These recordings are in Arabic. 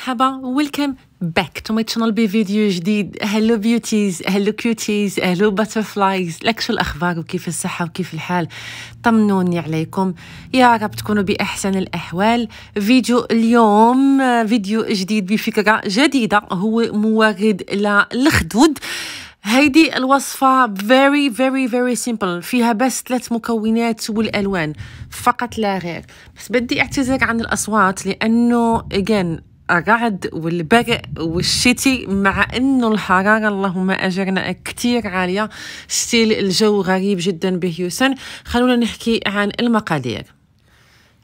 مرحبا ويلكم باك تو ماي شانل بفيديو جديد هلو بيوتيز هلو كيوتيز هلو باترفلايز لك شو الاخبار وكيف الصحه وكيف الحال طمنوني عليكم يا رب تكونوا باحسن الاحوال فيديو اليوم فيديو جديد بفكره جديده هو مورد للخدود هيدي الوصفة very very very simple فيها بس ثلاث مكونات والألوان فقط لا غير بس بدي اعتذر عن الأصوات لأنه again الرعد والبرق والشتي مع انه الحراره اللهم اجرنا كثير عاليه ستيل الجو غريب جدا بهيوسن خلونا نحكي عن المقادير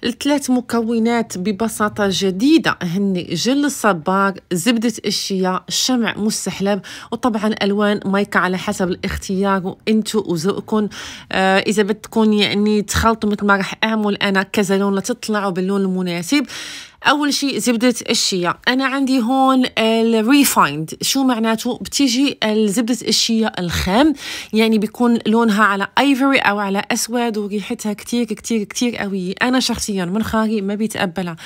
الثلاث مكونات ببساطة جديدة هن جل الصبار زبدة الشيا شمع مستحلب وطبعا ألوان مايكا على حسب الاختيار وانتو وذوقكم آه إذا بدكم يعني تخلطوا مثل ما راح أعمل أنا كذا لون لتطلعوا باللون المناسب اول شيء زبده الشيا انا عندي هون الريفايند شو معناته بتيجي زبده الشيا الخام يعني بيكون لونها على ايفوري او على اسود وريحتها كتير كتير كتير قويه انا شخصيا منخاري ما بيتقبلها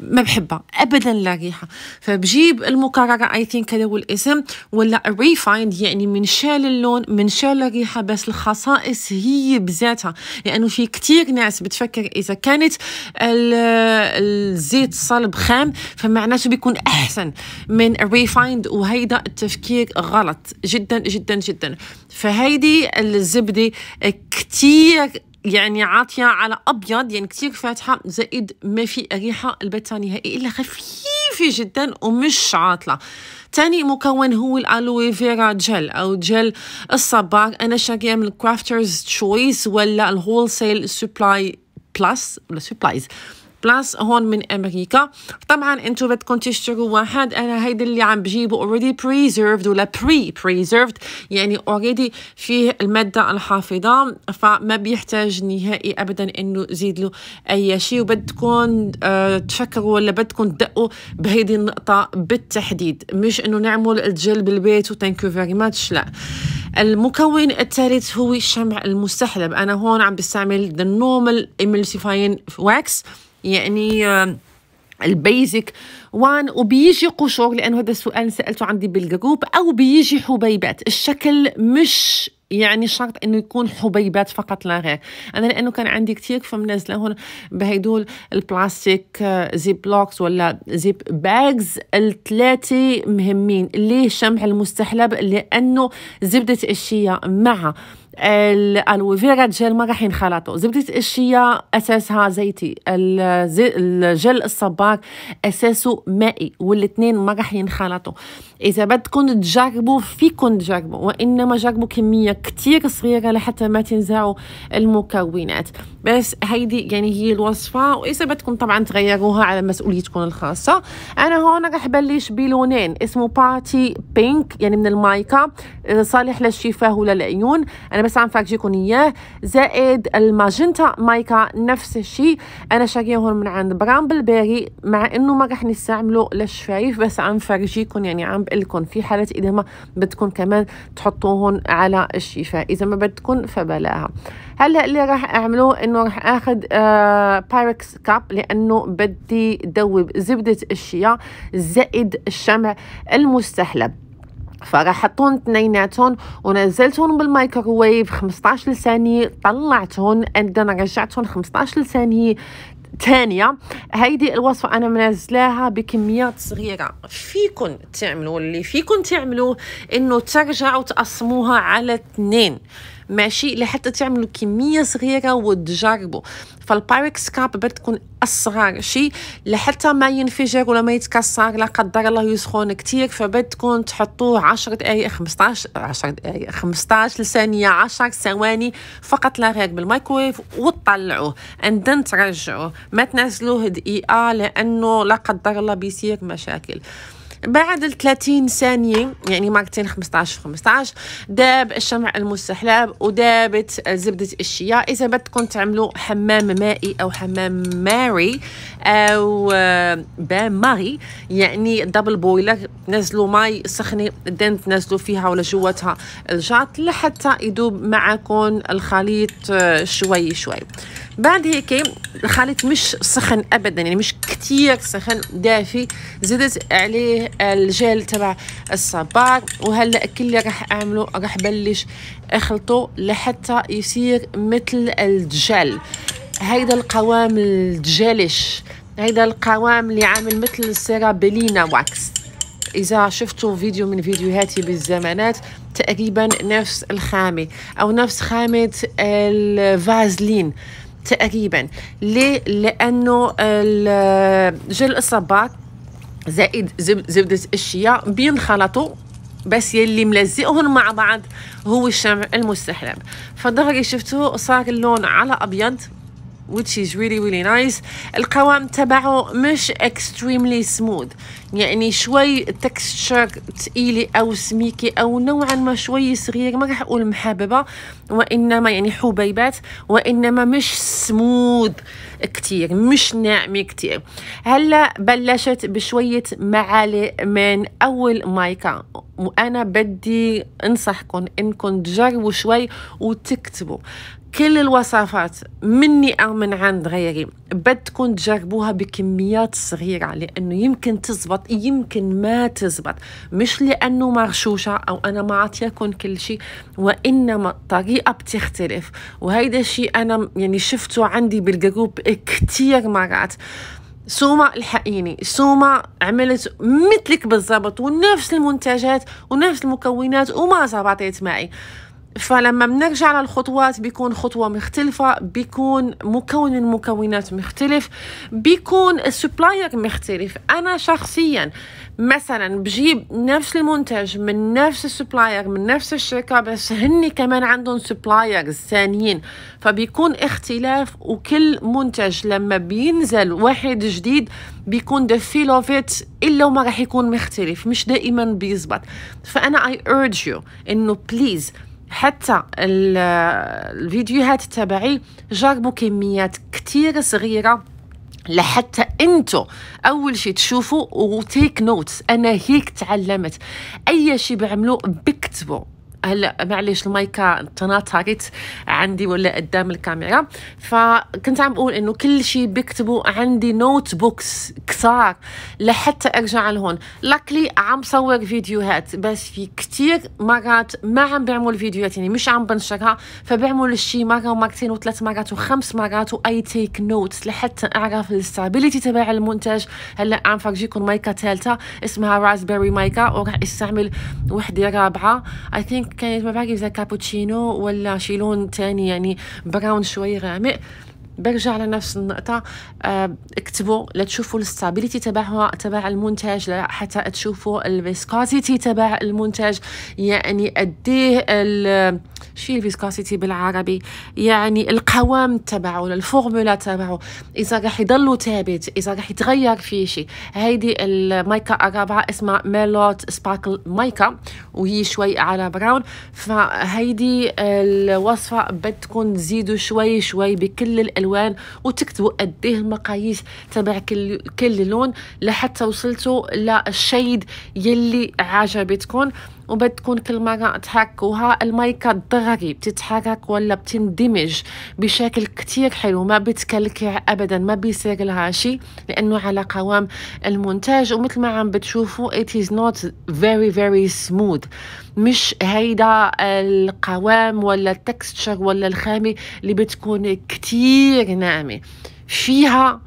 ما بحبها ابدا لا ريحه فبجيب المكرره اي ثينك هذا هو الاسم ولا ريفايند يعني منشال اللون منشال الريحه بس الخصائص هي بذاتها لانه يعني في كتير ناس بتفكر اذا كانت الزيت الصلب خام فمعناته بيكون احسن من ريفايند وهيدا التفكير غلط جدا جدا جدا فهيدي الزبده كتير يعني عاطيه على ابيض يعني كتير فاتحه زائد ما في ريحه البتة نهائي الا خفيفه جدا ومش عاطله تاني مكون هو الالوي فيرا جل او جل الصباغ انا شاريه من الكرافترز تشويس ولا الهول سيل سبلاي بلس ولا سبلايز بلس هون من امريكا طبعا انتم بدكم تشتروا واحد انا هيدا اللي عم بجيبه اوريدي بريزيرفد ولا بري بريزيرفد يعني اوريدي فيه الماده الحافظه فما بيحتاج نهائي ابدا انه زيد له اي شيء وبدكم أه تفكروا ولا بدكم تدقوا بهيدي النقطه بالتحديد مش انه نعمل الجل بالبيت وثانك يو فيري ماتش لا المكون الثالث هو الشمع المستحلب انا هون عم بستعمل ذا نورمال ايميلسيفاين واكس يعني البيزك وان وبيجي قشور لانه هذا السؤال سالته عندي بالجروب او بيجي حبيبات الشكل مش يعني شرط انه يكون حبيبات فقط لا غير انا لانه كان عندي كثير نازله هون بهدول البلاستيك زيب بلوكس ولا زيب باجز الثلاثه مهمين ليه شمع المستحلب لانه زبده الشيا مع الالوفيرا جيل ما راح ينخلطوا زبده الشيا اساسها زيتي الجل الصباك اساسه مائي والاثنين ما راح ينخلطوا اذا بدكم تجربوا فيكم تجربوا وانما جربوا كميه كتير صغيره لحتى ما تنزعوا المكونات بس هيدي يعني هي الوصفه واذا بدكم طبعا تغيروها على مسؤوليتكم الخاصه انا هون راح بلش بلونين اسمه بارتي بينك يعني من المايكا صالح للشفاه وللعيون انا انا بس عم فاجيكم اياه زائد الماجنتا مايكا نفس الشيء انا شاريهم من عند برامبل بيري مع انه ما رح نستعمله للشفايف بس عم فرجيكم يعني عم بقول لكم في حاله اذا ما بدكم كمان تحطوهم على الشفاء اذا ما بدكم فبلاها هلا اللي راح اعمله انه راح اخذ آه بايركس كاب لانه بدي دوب زبده الشيا زائد الشمع المستحلب فراح اثنيناتهم ونزلتهم بالميكروويف 15 ثانيه طلعتهم اند رجعتهم 15 ثانيه ثانيه هيدي الوصفه انا منزلاها بكميات صغيره فيكم تعملوا اللي فيكم تعملوه انه ترجعوا تقسموها على اثنين ماشي لحتى تعملوا كميه صغيره وتجربوا فالبايركس كاب تكون اصغر شيء لحتى ما ينفجر ولا ما يتكسر لا قدر الله يسخن كتير تكون تحطوه 10 دقائق 15 10 دقائق 15 ثانيه 10 ثواني فقط لا غير بالمايكرويف وتطلعوه اندن ترجعوه ما تنزلوه دقيقه لانه لا قدر الله بيصير مشاكل بعد ال 30 ثانيه يعني مرتين 15 في 15 داب الشمع المستحلاب ودابت زبده الشيا اذا بدكم تعملوا حمام مائي او حمام ماري او آه، بام ماري يعني دبل بويلر نزلوا ماي سخنه بعدين تنزلوا فيها ولا جواتها الجاط لحتى يدوب معكم الخليط آه، شوي شوي بعد هيك الخليط مش سخن ابدا يعني مش كتير سخن دافي زدت عليه الجل تبع الصباغ وهلا كل اللي راح اعمله راح بلش اخلطه لحتى يصير مثل الجل هيدا القوام الجلش هيدا القوام اللي عامل مثل السيرابيلينا واكس إذا شفتوا فيديو من فيديوهاتي بالزمانات تقريبا نفس الخامة أو نفس خامة الفازلين تقريبا ليه لانه جل الصباط زائد زبده الشيا بينخلطوا بس يلي ملزقهم مع بعض هو الشمع المستحلم فدغري شفتوه صار اللون على ابيض which is really really nice القوام تبعه مش extremely smooth يعني شوي texture تقيلة أو سميكة أو نوعا ما شوي صغير ما راح أقول محببة وإنما يعني حبيبات وإنما مش smooth كتير مش ناعمة كتير هلا بلشت بشوية معالي من أول مايكا وأنا بدي أنصحكم إنكم تجربوا شوي وتكتبوا كل الوصفات مني أو من عند غيري تكون تجربوها بكميات صغيرة لأنه يمكن تزبط يمكن ما تزبط مش لأنه مغشوشه أو أنا ما عطيكم كل شيء وإنما الطريقة بتختلف وهيدا الشيء أنا يعني شفته عندي بالجروب كتير مرات سوما الحقيني سوما عملت مثلك بالضبط ونفس المنتجات ونفس المكونات وما زبطت معي فلما بنرجع للخطوات بيكون خطوة مختلفة بيكون مكون المكونات مختلف بيكون السبلاير مختلف أنا شخصيا مثلا بجيب نفس المنتج من نفس السبلاير من نفس الشركة بس هني كمان عندهم سبلايرز ثانيين فبيكون اختلاف وكل منتج لما بينزل واحد جديد بيكون ذا فيل اوف ات الا وما راح يكون مختلف مش دائما بيزبط فانا اي urge يو انه بليز حتى الفيديوهات تبعي جربوا كميات كتير صغيره لحتى انتو اول شي تشوفوا وتيك نوتس انا هيك تعلمت اي شي بعملو بكتبوا هلا معلش المايكا تناطرت عندي ولا قدام الكاميرا فكنت عم بقول انه كل شيء بكتبه عندي نوت بوكس كثار لحتى ارجع لهون لاكلي عم صور فيديوهات بس في كثير مرات ما عم بعمل فيديوهات يعني مش عم بنشرها فبعمل الشيء مره ومرتين وثلاث مرات وخمس مرات واي تيك نوت لحتى اعرف الستابيليتي تبع المنتج هلا عم فرجيكم مايكا ثالثه اسمها رازبيري مايكا وراح استعمل وحده رابعه اي ثينك كانت ما بعرف اذا كابتشينو ولا شي لون تاني يعني براون شوي غامق برجع لنفس النقطة آه، اكتبوا لتشوفوا الستابيليتي تبعها تبع المنتج حتى تشوفوا الفيسكاسيتي تبع المنتج يعني قديه شو الفيسكاسيتي بالعربي يعني القوام تبعه للفورمولا تبعه اذا راح يضلوا ثابت اذا راح يتغير في شيء هيدي المايكا الرابعة اسمها ميلوت سباكل مايكا وهي شوي على براون فهيدي الوصفة بدكم تزيدوا شوي شوي بكل الالوان الالوان وتكتبوا قديه المقاييس تبع كل كل لون لحتى وصلتوا للشيد يلي عجبتكم وبتكون كل مره تحكوها المايكه ضغري بتتحرك ولا بتندمج بشكل كتير حلو ما بتكلكع ابدا ما بيصير لها شيء لانه على قوام المونتاج ومثل ما عم بتشوفوا it is not very very smooth مش هيدا القوام ولا التكستشر ولا الخامه اللي بتكون كتير ناعمه فيها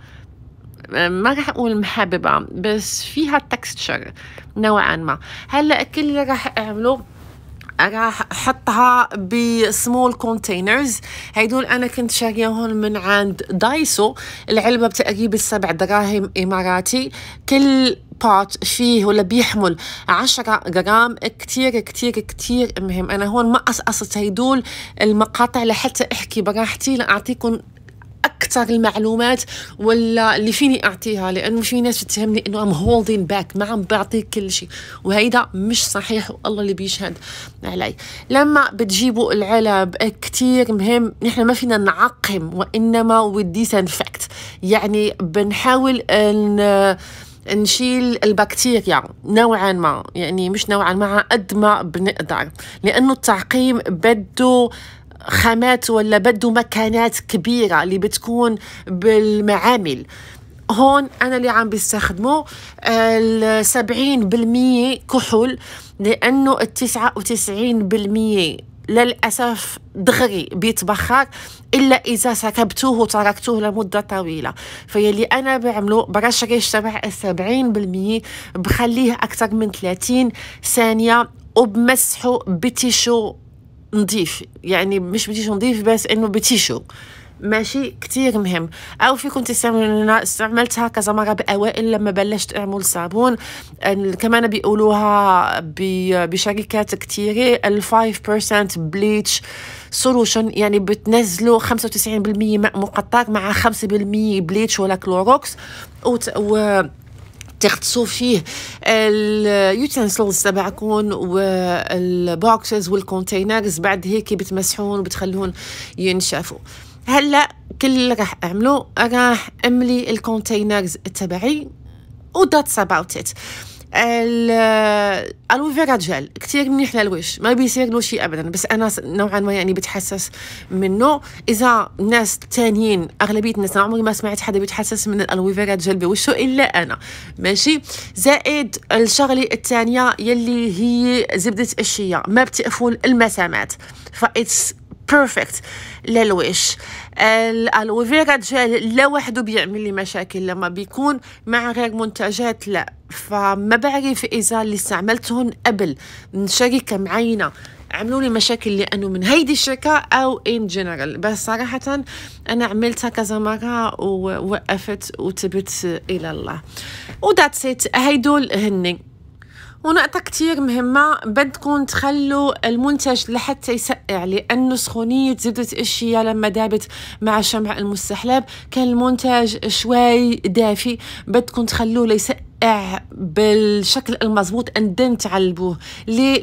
ما راح اقول محببه بس فيها تكستشر نوعا ما هلا كل اللي راح اعمله راح احطها بسمول كونتينرز هيدول انا كنت شاريهم من عند دايسو العلبه بتقريبا سبع دراهم اماراتي كل بوت فيه ولا بيحمل 10 جرام كتير كتير كتير مهم انا هون ما قصقصت هيدول المقاطع لحتى احكي براحتي لاعطيكم اكثر المعلومات ولا اللي فيني اعطيها لانه في ناس تتهمني انه ام هولدين باك ما عم بعطيك كل شيء وهيدا مش صحيح والله اللي بيشهد علي لما بتجيبوا العلب إيه، كثير مهم نحن ما فينا نعقم وانما وديسانفكت يعني بنحاول ان نشيل البكتيريا نوعا ما يعني مش نوعا ما قد ما بنقدر لانه التعقيم بده خامات ولا بدو مكانات كبيرة اللي بتكون بالمعامل هون أنا اللي عم بيستخدمه السبعين بالمية كحول لأنه التسعة وتسعين بالمية للأسف دغري بيتبخر إلا إذا سكبتوه وتركتوه لمدة طويلة فيلي أنا بعمله ريش تبع السبعين بالمية بخليه أكثر من 30 ثانية وبمسحه بتيشو نظيف يعني مش بديش نظيف بس انه بتيشو ماشي كتير مهم او في كنت استعملتها كذا مره باوائل لما بلشت اعمل صابون كمان بيقولوها بشركات كتيرة ال 5% بليتش سولوشن يعني بتنزلوا 95% ماء مقطر مع 5% بليتش ولا كلوروكس و تغطسوا فيه اليوتنسلز تبعكم والبوكسز والكونتينرز بعد هيك بتمسحون وبتخلون ينشفوا هلا كل اللي راح اعمله راح املي الكونتينرز تبعي وذاتس اباوت ات الالوفيرا جل كثير منيح للوش ما بيصير له شيء ابدا بس انا نوعا ما يعني بتحسس منه اذا الناس الثانيين اغلبيه الناس انا عمري ما سمعت حدا بيتحسس من الالوفيرا جل بوشه الا انا ماشي زائد الشغله الثانيه يلي هي زبده الشيا ما بتقفل المسامات فايتس بيرفكت للوش الالوفيرا جيل لوحده بيعمل لي مشاكل لما بيكون مع غير منتجات لا فما بعرف اذا اللي استعملتهم قبل من شركه معينه عملوا لي مشاكل لانه من هيدي الشركه او ان جنرال بس صراحه انا عملتها كذا مره ووقفت وتبت الى الله وذاتس ات هيدول هني ونقطة كتير مهمة بدكم تخلوا المنتج لحتى يسقع لأنه سخونية زبدة الشيا لما دابت مع شمع المستحلاب كان المنتج شوي دافي بدكم تخلوه ليسقع رائع بالشكل المضبوط ندمت على البوه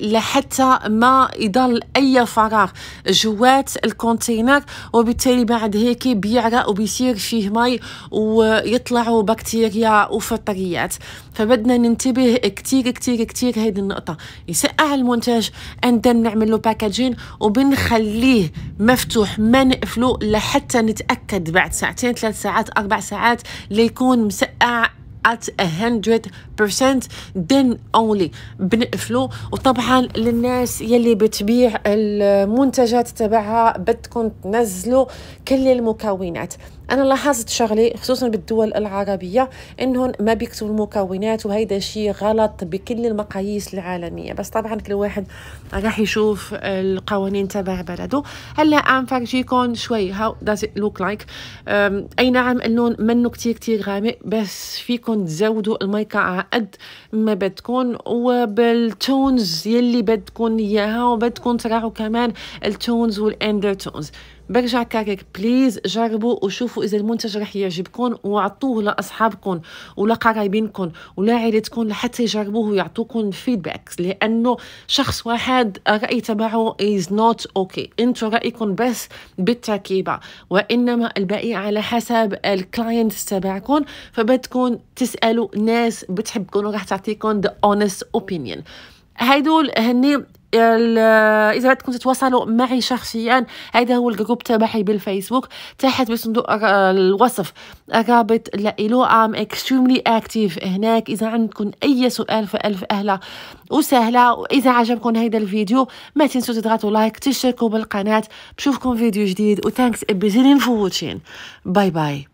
لحتى ما يضل اي فراغ جوات الكونتينر وبالتالي بعد هيك بيعرق وبيصير فيه مي ويطلعوا بكتيريا وفطريات فبدنا ننتبه كتير كتير كتير هذه النقطة يسقع المنتج اندن then نعمل له باكاجين وبنخليه مفتوح ما نقفله لحتى نتأكد بعد ساعتين ثلاث ساعات أربع ساعات ليكون مسقع at 100% then only بنقفلو وطبعا للناس يلي بتبيع المنتجات تبعها بدكم تنزلوا كل المكونات انا لاحظت شغله خصوصا بالدول العربيه انهم ما بيكتبوا المكونات وهيدا شيء غلط بكل المقاييس العالميه بس طبعا كل واحد راح يشوف القوانين تبع بلده هلا عم فرجيكم شوي هاو داز لوك لايك اي نعم اللون منه كتير كتير غامق بس فيكم بدكم تزودوا المايكا على قد ما بدكم وبالتونز يلي بدكم اياها وبدكم تراعوا كمان التونز والاندر تونز برجع كرر بليز جربوا وشوفوا اذا المنتج رح يعجبكم واعطوه لاصحابكم ولقرايبينكم ولعائلتكم لحتى يجربوه ويعطوكم فيدباك لانه شخص واحد الراي تبعه از نوت اوكي انتم رايكم بس بالتركيبه وانما الباقي على حسب الكلاينت تبعكم فبدكم تسالوا ناس بتحبكم وراح تعطيكم ذا اونست اوبينيون هيدول هني اذا بدكم تتواصلوا معي شخصيا هذا هو الجروب تبعي بالفيسبوك تحت بصندوق الوصف رابط لإلو ام اكستريملي اكتيف هناك اذا عندكم اي سؤال فالف اهلا وسهلا واذا عجبكم هذا الفيديو ما تنسوا تضغطوا لايك تشتركوا بالقناه بشوفكم فيديو جديد وثانكس بزيرين فوتشين باي باي